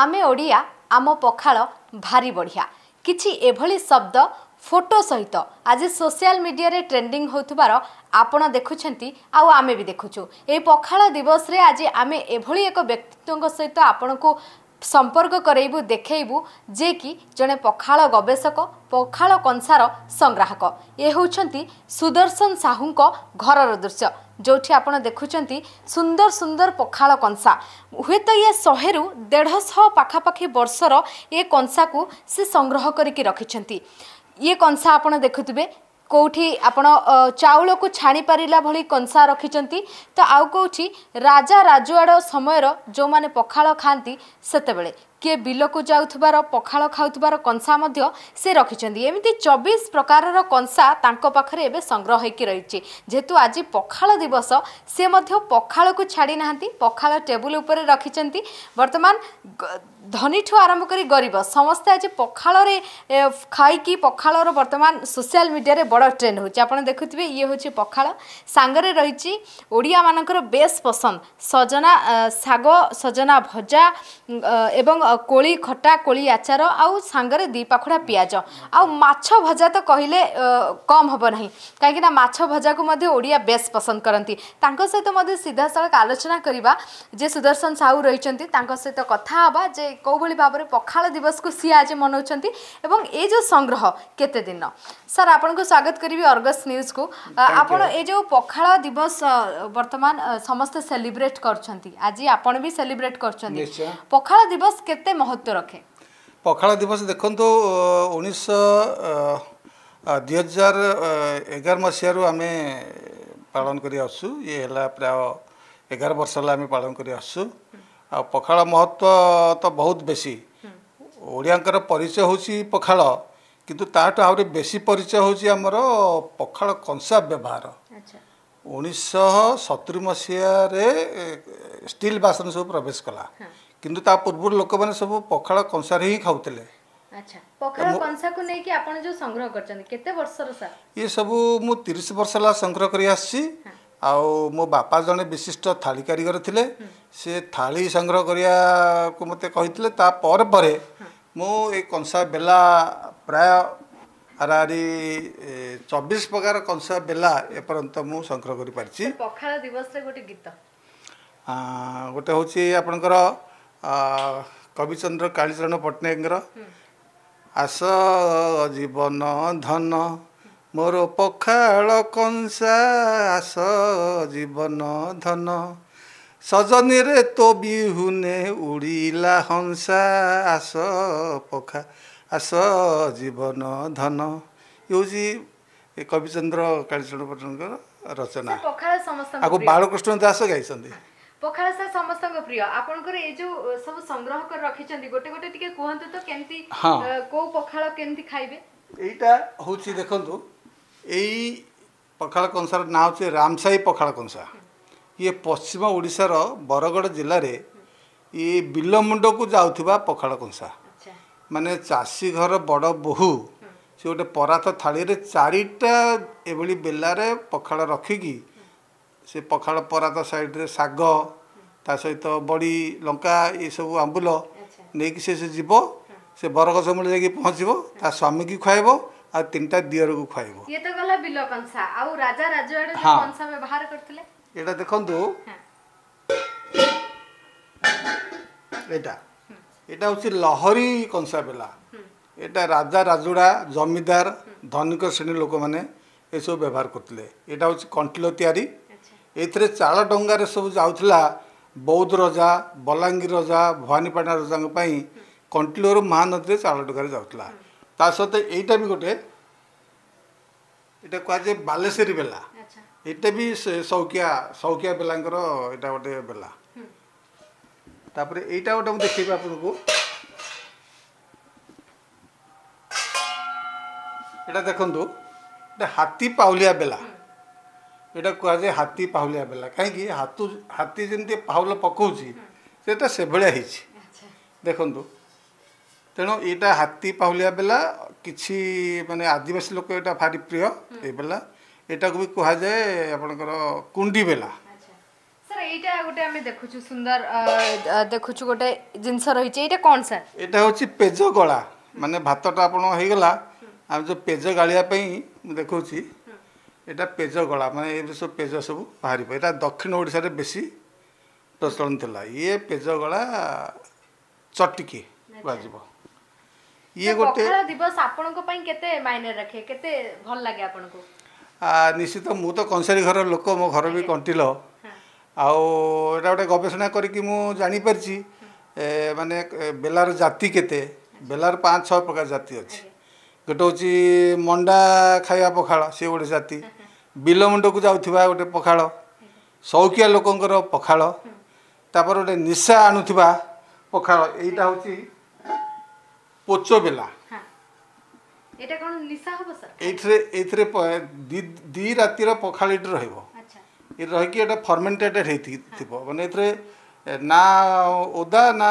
ଆମେ ଓଡ଼ିଆ ଆମ ପଖାଳ ଭାରି ବଢ଼ିଆ କିଛି ଏଭଳି ଶବ୍ଦ ଫଟୋ ସହିତ ଆଜି ସୋସିଆଲ ମିଡ଼ିଆରେ ଟ୍ରେଣ୍ଡିଂ ହେଉଥିବାର ଆପଣ ଦେଖୁଛନ୍ତି ଆଉ ଆମେ ବି ଦେଖୁଛୁ ଏହି ପଖାଳ ଦିବସରେ ଆଜି ଆମେ ଏଭଳି ଏକ ବ୍ୟକ୍ତିତ୍ୱଙ୍କ ସହିତ ଆପଣଙ୍କୁ ସମ୍ପର୍କ କରେଇବୁ ଦେଖେଇବୁ ଯେ କି ଜଣେ ପଖାଳ ଗବେଷକ ପଖାଳ କଂସାର ସଂଗ୍ରାହକ ଏ ହେଉଛନ୍ତି ସୁଦର୍ଶନ ସାହୁଙ୍କ ଘରର ଦୃଶ୍ୟ ଯେଉଁଠି ଆପଣ ଦେଖୁଛନ୍ତି ସୁନ୍ଦର ସୁନ୍ଦର ପଖାଳ କଂସା ହୁଏତ ଇଏ ଶହେରୁ ଦେଢ଼ଶହ ପାଖାପାଖି ବର୍ଷର ଏ କଂସାକୁ ସେ ସଂଗ୍ରହ କରିକି ରଖିଛନ୍ତି ଇଏ କଂସା ଆପଣ ଦେଖୁଥିବେ କେଉଁଠି ଆପଣ ଚାଉଳକୁ ଛାଣି ପାରିଲା ଭଳି କଂସା ରଖିଛନ୍ତି ତ ଆଉ କେଉଁଠି ରାଜା ରାଜୁଆଡ଼ ସମୟର ଯେଉଁମାନେ ପଖାଳ ଖାଆନ୍ତି ସେତେବେଳେ କିଏ ବିଲକୁ ଯାଉଥିବାର ପଖାଳ ଖାଉଥିବାର କଂସା ମଧ୍ୟ ସେ ରଖିଛନ୍ତି ଏମିତି ଚବିଶ ପ୍ରକାରର କଂସା ତାଙ୍କ ପାଖରେ ଏବେ ସଂଗ୍ରହ ହୋଇକି ରହିଛି ଯେହେତୁ ଆଜି ପଖାଳ ଦିବସ ସେ ମଧ୍ୟ ପଖାଳକୁ ଛାଡ଼ି ନାହାନ୍ତି ପଖାଳ ଟେବୁଲ ଉପରେ ରଖିଛନ୍ତି ବର୍ତ୍ତମାନ ଧନୀଠୁ ଆରମ୍ଭ କରି ଗରିବ ସମସ୍ତେ ଆଜି ପଖାଳରେ ଖାଇକି ପଖାଳର ବର୍ତ୍ତମାନ ସୋସିଆଲ ମିଡ଼ିଆରେ ବଡ଼ ଟ୍ରେଣ୍ଡ ହେଉଛି ଆପଣ ଦେଖୁଥିବେ ଇଏ ହେଉଛି ପଖାଳ ସାଙ୍ଗରେ ରହିଛି ଓଡ଼ିଆମାନଙ୍କର ବେଶ୍ ପସନ୍ଦ ସଜନା ଶାଗ ସଜନା ଭଜା ଏବଂ କୋଳି ଖଟା କୋଳି ଆଚାର ଆଉ ସାଙ୍ଗରେ ଦୁଇ ପାଖୁଡ଼ା ପିଆଜ ଆଉ ମାଛ ଭଜା ତ କହିଲେ କମ୍ ହେବ ନାହିଁ କାହିଁକିନା ମାଛ ଭଜାକୁ ମଧ୍ୟ ଓଡ଼ିଆ ବେଶ୍ ପସନ୍ଦ କରନ୍ତି ତାଙ୍କ ସହିତ ମଧ୍ୟ ସିଧାସଳଖ ଆଲୋଚନା କରିବା ଯେ ସୁଦର୍ଶନ ସାହୁ ରହିଛନ୍ତି ତାଙ୍କ ସହିତ କଥା ହେବା ଯେ କେଉଁଭଳି ଭାବରେ ପଖାଳ ଦିବସକୁ ସିଏ ଆଜି ମନାଉଛନ୍ତି ଏବଂ ଏ ଯେଉଁ ସଂଗ୍ରହ କେତେ ଦିନ ସାର୍ ଆପଣଙ୍କୁ ସ୍ୱାଗତ କରିବି ଅର୍ଗସ୍ ନ୍ୟୁଜ୍କୁ ଆପଣ ଏ ଯେଉଁ ପଖାଳ ଦିବସ ବର୍ତ୍ତମାନ ସମସ୍ତେ ସେଲିବ୍ରେଟ୍ କରୁଛନ୍ତି ଆଜି ଆପଣ ବି ସେଲିବ୍ରେଟ୍ କରୁଛନ୍ତି ପଖାଳ ଦିବସ କେତେ ମହତ୍ଵ ରଖେ ପଖାଳ ଦିବସ ଦେଖନ୍ତୁ ଉଣେଇଶ ଦୁଇ ହଜାର ଏଗାର ମସିହାରୁ ଆମେ ପାଳନ କରି ଆସୁଛୁ ଇଏ ହେଲା ପ୍ରାୟ ଏଗାର ବର୍ଷ ହେଲା ଆମେ ପାଳନ କରି ଆସୁଛୁ ଆଉ ପଖାଳ ମହତ୍ଵ ତ ବହୁତ ବେଶୀ ଓଡ଼ିଆଙ୍କର ପରିଚୟ ହେଉଛି ପଖାଳ କିନ୍ତୁ ତାଠୁ ଆହୁରି ବେଶୀ ପରିଚୟ ହେଉଛି ଆମର ପଖାଳ କଂସା ବ୍ୟବହାର ଉଣେଇଶହ ସତୁରି ମସିହାରେ ଷ୍ଟିଲ୍ ବାସନ ସବୁ ପ୍ରବେଶ କଲା କିନ୍ତୁ ତା ପୂର୍ବରୁ ଲୋକମାନେ ସବୁ ପଖାଳ କଂସାରେ ହିଁ ଖାଉଥିଲେ ଇଏ ସବୁ ମୁଁ ତିରିଶ ବର୍ଷ ହେଲା ସଂଗ୍ରହ କରି ଆସିଛି ଆଉ ମୋ ବାପା ଜଣେ ବିଶିଷ୍ଟ ଥାଳି କାରିଗର ଥିଲେ ସେ ଥାଳି ସଂଗ୍ରହ କରିବାକୁ ମୋତେ କହିଥିଲେ ତା'ପରେ ପରେ ମୁଁ ଏଇ କଂସା ବେଲା ପ୍ରାୟ ଆରି ଚବିଶ ପ୍ରକାର କଂସା ବେଲା ଏପର୍ଯ୍ୟନ୍ତ ମୁଁ ସଂଗ୍ରହ କରିପାରିଛି ପଖାଳ ଦିବସରେ ଗୋଟେ ଗୀତ ଗୋଟେ ହେଉଛି ଆପଣଙ୍କର କବିଚନ୍ଦ୍ର କାଳୀଚରଣ ପଟ୍ଟନାୟକଙ୍କର ଆସ ଜୀବନ ଧନ ମୋର ପଖାଳ କଂସା ଆସ ଜୀବନ ଧନ ସଜନୀରେ ତୋ ବିହୁନେ ଉଡ଼ିଲା ହଂସା ଆସ ପଖା ଆସ ଜୀବନ ଧନ ଇଏ ହେଉଛି କବିଚନ୍ଦ୍ର କାଳୀଚରଣ ପଟ୍ଟନାୟକଙ୍କର ରଚନା ଆଗ ବାଳକୃଷ୍ଣ ଦାସ ଗାଇଛନ୍ତି ପଖାଳ ସାର୍ ସମସ୍ତଙ୍କ ପ୍ରିୟ ଆପଣଙ୍କର ଏ ଯୋଉ ସବୁ ସଂଗ୍ରହ କରି ରଖିଛନ୍ତି ଗୋଟେ ଗୋଟେ ଟିକେ କୁହନ୍ତୁ ତ କେମିତି ହଁ କୋଉ ପଖାଳ କେମିତି ଖାଇବେ ଏଇଟା ହଉଛି ଦେଖନ୍ତୁ ଏଇ ପଖାଳ କଂସାର ନାଁ ହେଉଛି ରାମସାହି ପଖାଳ କଂସା ଇଏ ପଶ୍ଚିମ ଓଡ଼ିଶାର ବରଗଡ଼ ଜିଲ୍ଲାରେ ଇଏ ବିଲମୁଣ୍ଡକୁ ଯାଉଥିବା ପଖାଳ କଂସା ମାନେ ଚାଷୀ ଘର ବଡ଼ ବୋହୂ ସେ ଗୋଟେ ପରାତ ଥାଳିରେ ଚାରିଟା ଏଭଳି ବେଲାରେ ପଖାଳ ରଖିକି ସେ ପଖାଳ ପରାତ ସାଇଡ଼୍ରେ ଶାଗ ତା ସହିତ ବଡ଼ି ଲଙ୍କା ଏସବୁ ଆମ୍ବୁଲ ନେଇକି ସେ ସେ ଯିବ ସେ ବରଗଛ ମୂଳେ ଯାଇକି ପହଞ୍ଚିବ ତା ସ୍ୱାମୀକି ଖୁଆଇବ ଆଉ ତିନିଟା ଦିଅରକୁ ଖୁଆଇବ ଏଇଟା ଦେଖନ୍ତୁ ଏଇଟା ଏଇଟା ହେଉଛି ଲହରୀ କଂସା ବେଲା ଏଇଟା ରାଜା ରାଜୁଡ଼ା ଜମିଦାର ଧନିକ ଶ୍ରେଣୀ ଲୋକମାନେ ଏସବୁ ବ୍ୟବହାର କରୁଥିଲେ ଏଇଟା ହେଉଛି କଣ୍ଟିଲ ତିଆରି ଏଥିରେ ଚାଳ ଡଙ୍ଗାରେ ସବୁ ଯାଉଥିଲା ବୌଦ୍ଧ ରଜା ବଲାଙ୍ଗୀର ରଜା ଭବାନୀପାଟଣା ରଜାଙ୍କ ପାଇଁ କଣ୍ଟିଲୋରୁ ମହାନଦୀରେ ଚାଳ ଡଙ୍ଗାରେ ଯାଉଥିଲା ତା ସହିତ ଏଇଟା ବି ଗୋଟେ एटाय बालश्वरी बेला एटाबी सौकिया बेला गोष्ट बेला एटा गोष्टी आपण एटा देखत हाती पावलिया बेला एटा कुठे हाती पावलिया बेला काहीके हात हाती जे पाहुल पकाउची सभळी ତେଣୁ ଏଇଟା ହାତୀ ପାହୁଲିଆ ବେଲା କିଛି ମାନେ ଆଦିବାସୀ ଲୋକ ଏଇଟା ଭାରି ପ୍ରିୟ ଏ ବେଲା ଏଇଟାକୁ ବି କୁହାଯାଏ ଆପଣଙ୍କର କୁଣ୍ଡି ବେଲା ଏଇଟା ଗୋଟେ ଆମେ ଦେଖୁଛୁ ସୁନ୍ଦର ଦେଖୁଛୁ ଗୋଟେ ଜିନିଷ ରହିଛି ଏଇଟା କ'ଣ ସାର୍ ଏଇଟା ହେଉଛି ପେଜ ଗଳା ମାନେ ଭାତଟା ଆପଣ ହେଇଗଲା ଆମେ ଯେଉଁ ପେଜ ଗାଳିବା ପାଇଁ ମୁଁ ଦେଖାଉଛି ଏଇଟା ପେଜ ଗଳା ମାନେ ଏବେ ସବୁ ପେଜ ସବୁ ବାହାରିବ ଏଇଟା ଦକ୍ଷିଣ ଓଡ଼ିଶାରେ ବେଶୀ ପ୍ରଚଳନ ଥିଲା ଇଏ ପେଜ ଗଳା ଚଟିକି କୁହାଯିବ ଇଏ ଗୋଟେ ଦିବସ ଆପଣଙ୍କ ପାଇଁ କେତେ ମାଇନେ ରଖେ କେତେ ଭଲ ଲାଗେ ଆପଣଙ୍କୁ ନିଶ୍ଚିତ ମୁଁ ତ କଂସାରି ଘର ଲୋକ ମୋ ଘର ବି କଣ୍ଟିଲ ଆଉ ଏଇଟା ଗୋଟେ ଗବେଷଣା କରିକି ମୁଁ ଜାଣିପାରିଛି ମାନେ ବେଲାର ଜାତି କେତେ ବେଲାର ପାଞ୍ଚ ଛଅ ପ୍ରକାର ଜାତି ଅଛି ଗୋଟେ ହେଉଛି ମଣ୍ଡା ଖାଇବା ପଖାଳ ସିଏ ଗୋଟେ ଜାତି ବିଲ ମୁଣ୍ଡକୁ ଯାଉଥିବା ଗୋଟେ ପଖାଳ ଶୌକିଆ ଲୋକଙ୍କର ପଖାଳ ତାପରେ ଗୋଟେ ନିଶା ଆଣୁଥିବା ପଖାଳ ଏଇଟା ହେଉଛି ପୋଚ ବେଲା ଏଥିରେ ଦି ରାତିର ପଖାଳିଟି ରହିବ ରହିକି ଏଇଟା ଫର୍ମେଣ୍ଟେଟେଡ଼ ହେଇଥିବ ମାନେ ଏଥିରେ ନା ଓଦା ନା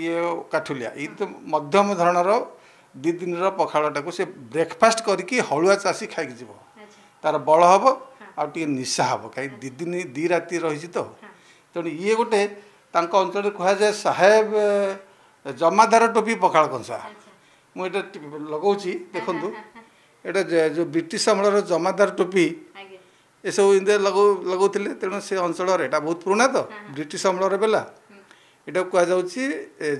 ଇଏ କାଠୁଲିଆ ଏଇ ତ ମଧ୍ୟମ ଧରଣର ଦୁଇ ଦିନର ପଖାଳଟାକୁ ସେ ବ୍ରେକଫାଷ୍ଟ କରିକି ହଳୁଆ ଚାଷୀ ଖାଇକି ଯିବ ତା'ର ବଳ ହେବ ଆଉ ଟିକେ ନିଶା ହେବ କାହିଁକି ଦୁଇ ଦିନ ଦୁଇ ରାତି ରହିଛି ତ ତେଣୁ ଇଏ ଗୋଟେ ତାଙ୍କ ଅଞ୍ଚଳରେ କୁହାଯାଏ ସାହେବ ଜମାଦାର ଟୋପି ପଖାଳ କଂସା ମୁଁ ଏଇଟା ଲଗାଉଛି ଦେଖନ୍ତୁ ଏଇଟା ଯେଉଁ ବ୍ରିଟିଶ ଅମଳର ଜମାଦାର ଟୋପି ଏସବୁ ଏମିତି ଲଗାଉ ଲଗାଉଥିଲେ ତେଣୁ ସେ ଅଞ୍ଚଳରେ ଏଇଟା ବହୁତ ପୁରୁଣା ତ ବ୍ରିଟିଶ ଅମଳର ବେଲା ଏଇଟାକୁ କୁହାଯାଉଛି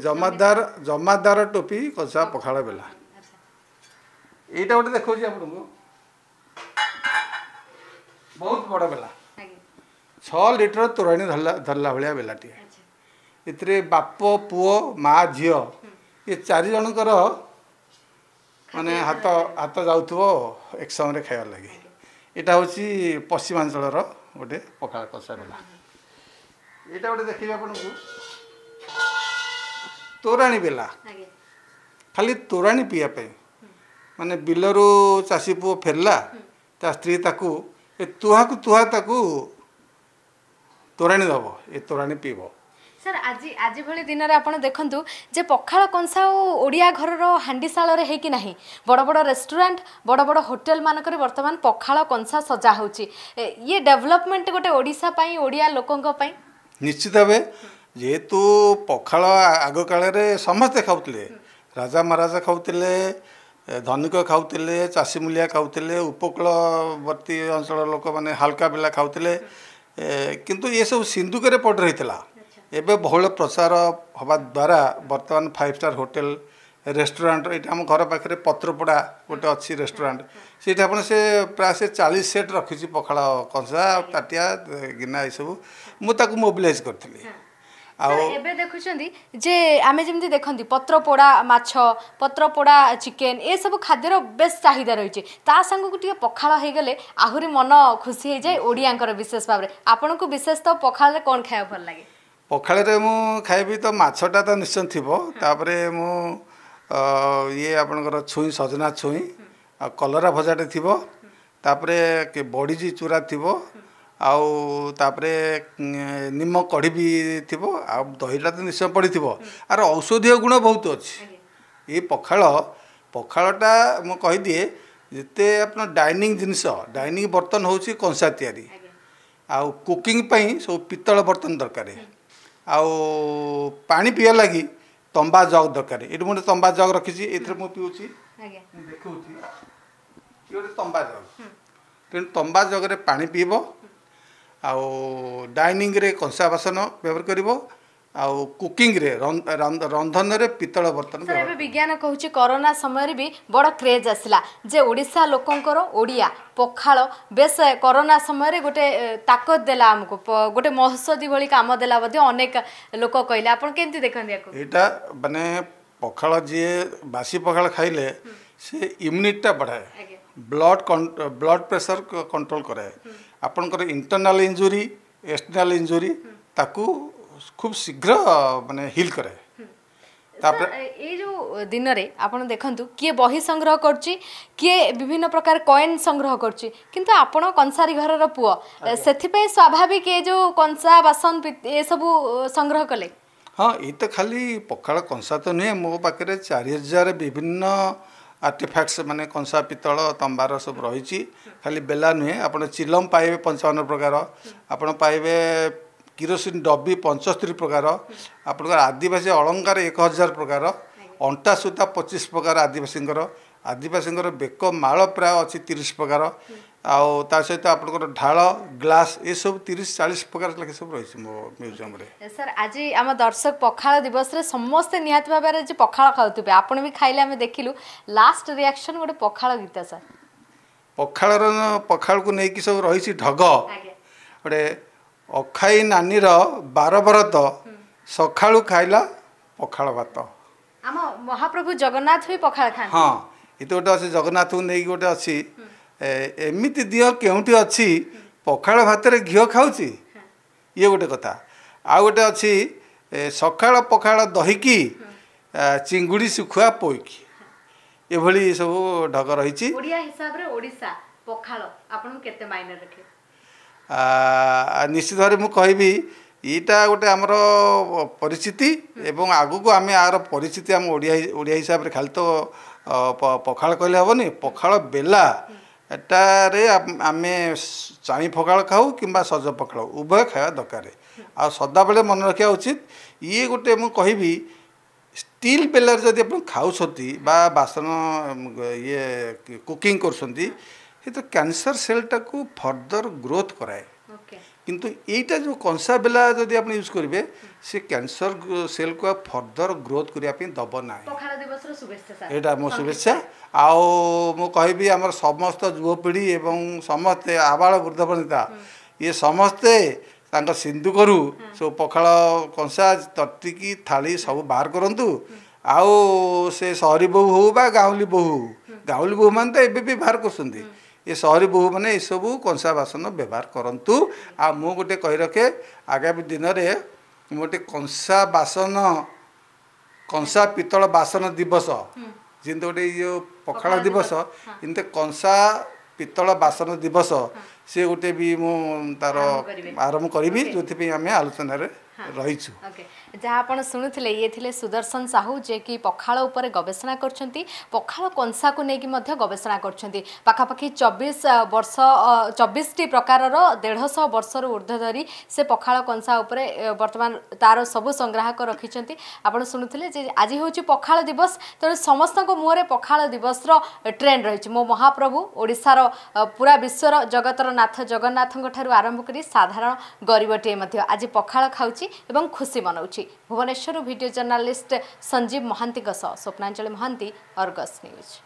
ଜମାଦାର ଜମାଦାର ଟୋପି କଂସା ପଖାଳ ବେଲା ଏଇଟା ଗୋଟେ ଦେଖାଉଛି ଆପଣଙ୍କୁ ବହୁତ ବଡ଼ ବେଲା ଛଅ ଲିଟର ତୋରାଣି ଧରିଲା ଧରିଲା ଭଳିଆ ବେଲାଟିଏ ଏଥିରେ ବାପ ପୁଅ ମା ଝିଅ ଏ ଚାରି ଜଣଙ୍କର ମାନେ ହାତ ହାତ ଯାଉଥିବ ଏକ ସମୟରେ ଖାଇବାର ଲାଗି ଏଇଟା ହେଉଛି ପଶ୍ଚିମାଞ୍ଚଳର ଗୋଟେ ପଖାଳ କଷା ଗଲା ଏଇଟା ଗୋଟେ ଦେଖିବେ ଆପଣଙ୍କୁ ତୋରାଣୀ ବେଲା ଖାଲି ତୋରାଣି ପିଇବା ପାଇଁ ମାନେ ବିଲରୁ ଚାଷୀ ପୁଅ ଫେରିଲା ତା ସ୍ତ୍ରୀ ତାକୁ ଏ ତୁହାକୁ ତୁହା ତାକୁ ତୋରାଣି ଦେବ ଏ ତୋରାଣି ପିଇବ ସାର୍ ଆଜି ଆଜି ଭଳି ଦିନରେ ଆପଣ ଦେଖନ୍ତୁ ଯେ ପଖାଳ କଂସା ଆଉ ଓଡ଼ିଆ ଘରର ହାଣ୍ଡିଶାଳରେ ହେଇକି ନାହିଁ ବଡ଼ ବଡ଼ ରେଷ୍ଟୁରାଣ୍ଟ ବଡ଼ ବଡ଼ ହୋଟେଲମାନଙ୍କରେ ବର୍ତ୍ତମାନ ପଖାଳ କଂସା ସଜା ହେଉଛି ଇଏ ଡେଭଲପମେଣ୍ଟ ଗୋଟେ ଓଡ଼ିଶା ପାଇଁ ଓଡ଼ିଆ ଲୋକଙ୍କ ପାଇଁ ନିଶ୍ଚିତ ଭାବେ ଯେହେତୁ ପଖାଳ ଆଗକାଳରେ ସମସ୍ତେ ଖାଉଥିଲେ ରାଜା ମହାରାଜା ଖାଉଥିଲେ ଧନିକ ଖାଉଥିଲେ ଚାଷୀମୂଲିଆ ଖାଉଥିଲେ ଉପକୂଳବର୍ତ୍ତୀ ଅଞ୍ଚଳର ଲୋକମାନେ ହାଲକା ପିଲା ଖାଉଥିଲେ କିନ୍ତୁ ଏସବୁ ସିନ୍ଦୁକରେ ପଡ଼ି ରହିଥିଲା ଏବେ ବହୁଳ ପ୍ରସାର ହେବା ଦ୍ୱାରା ବର୍ତ୍ତମାନ ଫାଇଭ୍ ଷ୍ଟାର୍ ହୋଟେଲ ରେଷ୍ଟୁରାଣ୍ଟ ଏଇଟା ଆମ ଘର ପାଖରେ ପତ୍ରପଡ଼ା ଗୋଟେ ଅଛି ରେଷ୍ଟୁରାଣ୍ଟ ସେଇଠି ଆପଣ ସେ ପ୍ରାୟ ସେ ଚାଳିଶ ସେଟ୍ ରଖିଛି ପଖାଳ କଂସା ତାଟିଆ ଗିନା ଏସବୁ ମୁଁ ତାକୁ ମୋବିଲାଇଜ୍ କରିଥିଲି ଆଉ ଏବେ ଦେଖୁଛନ୍ତି ଯେ ଆମେ ଯେମିତି ଦେଖନ୍ତି ପତ୍ରପୋଡ଼ା ମାଛ ପତ୍ରପୋଡ଼ା ଚିକେନ୍ ଏସବୁ ଖାଦ୍ୟର ବେଶ ଚାହିଦା ରହିଛି ତା ସାଙ୍ଗକୁ ଟିକେ ପଖାଳ ହେଇଗଲେ ଆହୁରି ମନ ଖୁସି ହେଇଯାଏ ଓଡ଼ିଆଙ୍କର ବିଶେଷ ଭାବରେ ଆପଣଙ୍କୁ ବିଶେଷତଃ ପଖାଳରେ କ'ଣ ଖାଇବା ଭଲ ଲାଗେ ପଖାଳରେ ମୁଁ ଖାଇବି ତ ମାଛଟା ତ ନିଶ୍ଚୟ ଥିବ ତାପରେ ମୁଁ ଇଏ ଆପଣଙ୍କର ଛୁଇଁ ସଜନା ଛୁଇଁ ଆଉ କଲରା ଭଜାଟେ ଥିବ ତାପରେ ବଡ଼ିଜି ଚୁରା ଥିବ ଆଉ ତାପରେ ନିମ କଢ଼ି ବି ଥିବ ଆଉ ଦହିଟା ତ ନିଶ୍ଚୟ ପଡ଼ିଥିବ ଆର ଔଷଧୀୟ ଗୁଣ ବହୁତ ଅଛି ଏ ପଖାଳ ପଖାଳଟା ମୁଁ କହିଦିଏ ଯେତେ ଆପଣ ଡାଇନିଂ ଜିନିଷ ଡାଇନିଂ ବର୍ତ୍ତନ ହେଉଛି କଂସା ତିଆରି ଆଉ କୁକିଂ ପାଇଁ ସବୁ ପିତ୍ତଳ ବର୍ତ୍ତନ ଦରକାର ଆଉ ପାଣି ପିଇବା ଲାଗି ତମ୍ବା ଜଗ୍ ଦରକାର ଏଠି ମୁଁ ଗୋଟେ ତମ୍ବା ଜଗ୍ ରଖିଛି ଏଥିରେ ମୁଁ ପିଉଛି ଦେଖାଉଛି ଇଏ ଗୋଟେ ତମ୍ବା ଜଗ୍ ତେଣୁ ତମ୍ବା ଜଗ୍ରେ ପାଣି ପିଇବ ଆଉ ଡାଇନିଂରେ କଂସା ବାସନ ବ୍ୟବହାର କରିବ ଆଉ କୁକିଂରେ ରନ୍ଧନରେ ପିତ୍ତଳ ବର୍ତ୍ତନ ଏବେ ବିଜ୍ଞାନ କହୁଛି କରୋନା ସମୟରେ ବି ବଡ଼ କ୍ରେଜ୍ ଆସିଲା ଯେ ଓଡ଼ିଶା ଲୋକଙ୍କର ଓଡ଼ିଆ ପଖାଳ ବେଶ କରୋନା ସମୟରେ ଗୋଟେ ତାକତ ଦେଲା ଆମକୁ ଗୋଟେ ମହୋଷଧି ଭଳି କାମ ଦେଲା ମଧ୍ୟ ଅନେକ ଲୋକ କହିଲେ ଆପଣ କେମିତି ଦେଖନ୍ତି ଏଇଟା ମାନେ ପଖାଳ ଯିଏ ବାସି ପଖାଳ ଖାଇଲେ ସେ ଇମ୍ୟୁନିଟିଟା ବଢ଼ାଏ ବ୍ଲଡ଼ ବ୍ଲଡ଼ ପ୍ରେସର କଣ୍ଟ୍ରୋଲ କରାଏ ଆପଣଙ୍କର ଇଣ୍ଟର୍ନାଲ ଇଞ୍ଜୁରୀ ଏକ୍ସଟର୍ନାଲ ଇଞ୍ଜୁରୀ ତାକୁ খুব শীঘ্র মানে হিল করে এই ଯେଉଁ ଦିନରେ ଆପଣ ଦେଖନ୍ତୁ କିଏ ବହି ସଂଗ୍ରହ କରୁଛି କିଏ ବିଭିନ୍ନ ପ୍ରକାର କଏନ୍ ସଂଗ୍ରହ କରୁଛି କିନ୍ତୁ ଆପଣ କଂସାରୀ ଘରର ପୁଅ ସେଥିପାଇଁ ସ୍ୱାଭାବିକ ଏ ଯେଉଁ କଂସା ବାସନ ଏସବୁ ସଂଗ୍ରହ କଲେ ହଁ ଏଇ ତ ଖାଲି ପଖାଳ କଂସା ତ ନୁହେଁ ମୋ ପାଖରେ ଚାରି ହଜାର ବିଭିନ୍ନ ଆର୍ଟିଫ୍ୟାକ୍ଟସ୍ ମାନେ କଂସା ପିତ୍ତଳ ତମ୍ବାର ସବୁ ରହିଛି ଖାଲି ବେଲା ନୁହେଁ ଆପଣ ଚିଲମ୍ ପାଇବେ ପଞ୍ଚାବନ ପ୍ରକାର ଆପଣ ପାଇବେ କିରୋସିନ ଡବି ପଞ୍ଚସ୍ତରୀ ପ୍ରକାର ଆପଣଙ୍କର ଆଦିବାସୀ ଅଳଙ୍କାର ଏକ ହଜାର ପ୍ରକାର ଅଣ୍ଟା ସୂତା ପଚିଶ ପ୍ରକାର ଆଦିବାସୀଙ୍କର ଆଦିବାସୀଙ୍କର ବେକ ମାଳ ପ୍ରାୟ ଅଛି ତିରିଶ ପ୍ରକାର ଆଉ ତା ସହିତ ଆପଣଙ୍କର ଢାଳ ଗ୍ଲାସ୍ ଏସବୁ ତିରିଶ ଚାଳିଶ ପ୍ରକାର ଲେଖା ସବୁ ରହିଛି ମୋ ମ୍ୟୁଜିୟମରେ ସାର୍ ଆଜି ଆମ ଦର୍ଶକ ପଖାଳ ଦିବସରେ ସମସ୍ତେ ନିହାତି ଭାବରେ ଆଜି ପଖାଳ ଖାଉଥିବେ ଆପଣ ବି ଖାଇଲେ ଆମେ ଦେଖିଲୁ ଲାଷ୍ଟ ରିଆକ୍ସନ୍ ଗୋଟେ ପଖାଳ ଗୀତ ସାର୍ ପଖାଳର ପଖାଳକୁ ନେଇକି ସବୁ ରହିଛି ଢଗ ଗୋଟେ ଅଖାଇ ନାନୀର ବାରବରତ ସକାଳୁ ଖାଇଲା ପଖାଳ ଭାତ ଆମ ମହାପ୍ରଭୁ ଜଗନ୍ନାଥ ବି ପଖାଳ ହଁ ଏତେ ଗୋଟେ ଅଛି ଜଗନ୍ନାଥଙ୍କୁ ନେଇକି ଗୋଟେ ଅଛି ଏମିତି ଦିଅ କେଉଁଠି ଅଛି ପଖାଳ ଭାତରେ ଘିଅ ଖାଉଛି ଇଏ ଗୋଟେ କଥା ଆଉ ଗୋଟେ ଅଛି ସକାଳ ପଖାଳ ଦହିକି ଚିଙ୍ଗୁଡ଼ି ଶୁଖୁଆ ପୋଇକି ଏଭଳି ସବୁ ଢଗ ରହିଛି ଓଡ଼ିଆ ହିସାବରେ ଓଡ଼ିଶା ପଖାଳ ଆପଣଙ୍କୁ କେତେ ମାଇନେ ରଖେ ନିଶ୍ଚିତ ଭାବରେ ମୁଁ କହିବି ଏଇଟା ଗୋଟେ ଆମର ପରିସ୍ଥିତି ଏବଂ ଆଗକୁ ଆମେ ଆର ପରିସ୍ଥିତି ଆମ ଓଡ଼ିଆ ଓଡ଼ିଆ ହିସାବରେ ଖାଲି ତ ପଖାଳ କହିଲେ ହେବନି ପଖାଳ ବେଲା ଏଟାରେ ଆମେ ଚାଣି ପଖାଳ ଖାଉ କିମ୍ବା ସଜ ପଖାଳ ଉଭୟ ଖାଇବା ଦରକାର ଆଉ ସଦାବେଳେ ମନେ ରଖିବା ଉଚିତ ଇଏ ଗୋଟେ ମୁଁ କହିବି ଷ୍ଟିଲ୍ ବେଲାରେ ଯଦି ଆପଣ ଖାଉଛନ୍ତି ବା ବାସନ ଇଏ କୁକିଂ କରୁଛନ୍ତି ସେଥିରେ କ୍ୟାନ୍ସର ସେଲ୍ଟାକୁ ଫର୍ଦର ଗ୍ରୋଥ୍ କରାଏ କିନ୍ତୁ ଏଇଟା ଯେଉଁ କଂସା କଂସାବେଲା ଯଦି ଆପଣ ୟୁଜ୍ କରିବେ ସେ କ୍ୟାନ୍ସର ସେଲ୍କୁ ଆଉ ଫର୍ଦର ଗ୍ରୋଥ୍ କରିବା ପାଇଁ ଦେବ ନାହିଁ ଏଇଟା ମୋ ଶୁଭେଚ୍ଛା ଆଉ ମୁଁ କହିବି ଆମର ସମସ୍ତ ଯୁବପିଢ଼ି ଏବଂ ସମସ୍ତେ ଆବାଳ ବୃଦ୍ଧ ବନିତା ଇଏ ସମସ୍ତେ ତାଙ୍କ ସିନ୍ଦୁକରୁ ସବୁ ପଖାଳ କଂସା ତଟିକି ଥାଳି ସବୁ ବାହାର କରନ୍ତୁ ଆଉ ସେ ସହରୀ ବୋହୂ ହେଉ ବା ଗାଉଁଲି ବୋହୂ ହେଉ ଗାଉଁଲି ବୋହୂମାନେ ତ ଏବେ ବି ବାହାର କରୁଛନ୍ତି ଏ ସହରୀ ବୋହୂମାନେ ଏସବୁ କଂସା ବାସନ ବ୍ୟବହାର କରନ୍ତୁ ଆଉ ମୁଁ ଗୋଟେ କହି ରଖେ ଆଗାମୀ ଦିନରେ ମୁଁ ଗୋଟେ କଂସା ବାସନ କଂସା ପିତ୍ତଳ ବାସନ ଦିବସ ଯେମିତି ଗୋଟେ ଇଏ ପଖାଳ ଦିବସ ଏମିତି କଂସା ପିତ୍ତଳ ବାସନ ଦିବସ ସେ ଗୋଟେ ବି ମୁଁ ତା'ର ଆରମ୍ଭ କରିବି ଯେଉଁଥିପାଇଁ ଆମେ ଆଲୋଚନାରେ ରହିଛୁ ଯାହା ଆପଣ ଶୁଣୁଥିଲେ ଇଏ ଥିଲେ ସୁଦର୍ଶନ ସାହୁ ଯିଏକି ପଖାଳ ଉପରେ ଗବେଷଣା କରୁଛନ୍ତି ପଖାଳ କଂସାକୁ ନେଇକି ମଧ୍ୟ ଗବେଷଣା କରୁଛନ୍ତି ପାଖାପାଖି ଚବିଶ ବର୍ଷ ଚବିଶଟି ପ୍ରକାରର ଦେଢ଼ଶହ ବର୍ଷରୁ ଉର୍ଦ୍ଧ୍ୱ ଧରି ସେ ପଖାଳ କଂସା ଉପରେ ବର୍ତ୍ତମାନ ତାର ସବୁ ସଂଗ୍ରାହକ ରଖିଛନ୍ତି ଆପଣ ଶୁଣୁଥିଲେ ଯେ ଆଜି ହେଉଛି ପଖାଳ ଦିବସ ତେଣୁ ସମସ୍ତଙ୍କ ମୁହଁରେ ପଖାଳ ଦିବସର ଟ୍ରେଣ୍ଡ ରହିଛି ମୋ ମହାପ୍ରଭୁ ଓଡ଼ିଶାର ପୁରା ବିଶ୍ୱର ଜଗତର ନାଥ ଜଗନ୍ନାଥଙ୍କ ଠାରୁ ଆରମ୍ଭ କରି ସାଧାରଣ ଗରିବଟିଏ ମଧ୍ୟ ଆଜି ପଖାଳ ଖାଉଛି ଚାଲିଛି ଏବଂ ଖୁସି ମନାଉଛି ଭୁବନେଶ୍ୱରରୁ ଭିଡ଼ିଓ ଜର୍ଣ୍ଣାଲିଷ୍ଟ ସଞ୍ଜୀବ ମହାନ୍ତିଙ୍କ ସହ ସ୍ୱପ୍ନାଞ୍ଜଳି ମହାନ୍ତି ଅର୍ଗସ୍ ନ୍ୟୁଜ୍